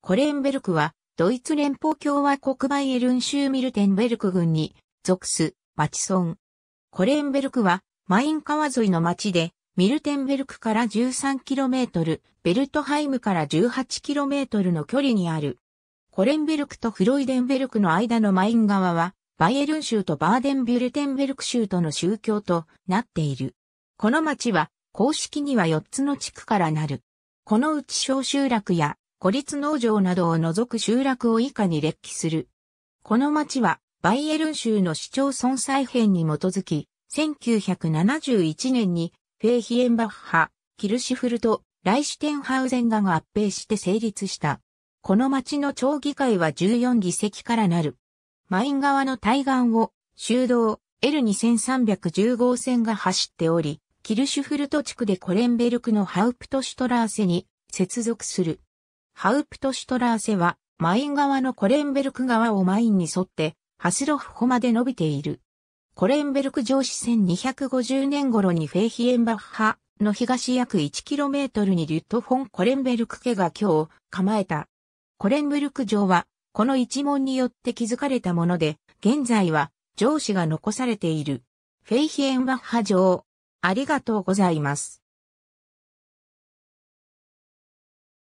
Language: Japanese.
コレンベルクは、ドイツ連邦共和国バイエルン州ミルテンベルク郡に属す町村。コレンベルクは、マイン川沿いの町で、ミルテンベルクから 13km、ベルトハイムから 18km の距離にある。コレンベルクとフロイデンベルクの間のマイン川は、バイエルン州とバーデンビュルテンベルク州との宗教となっている。この町は、公式には4つの地区からなる。このうち小集落や孤立農場などを除く集落を以下に列記する。この町は、バイエルン州の市町村再編に基づき、1971年に、フェイヒエンバッハ、キルシフルト、ライシュテンハウゼンガが合併して成立した。この町の町議会は14議席からなる。マイン川の対岸を、修道 L2310 号線が走っており、キルシュフルト地区でコレンベルクのハウプトシュトラーセに接続する。ハウプトシュトラーセは、マイン川のコレンベルク川をマインに沿って、ハスロフ湖まで伸びている。コレンベルク上市1250年頃にフェイヒエンバッハの東約 1km にリュットフォン・コレンベルク家が今日構えた。コレンベルク城は、この一門によって築かれたもので、現在は上市が残されている。フェイヒエンバッハ城、ありがとうございます。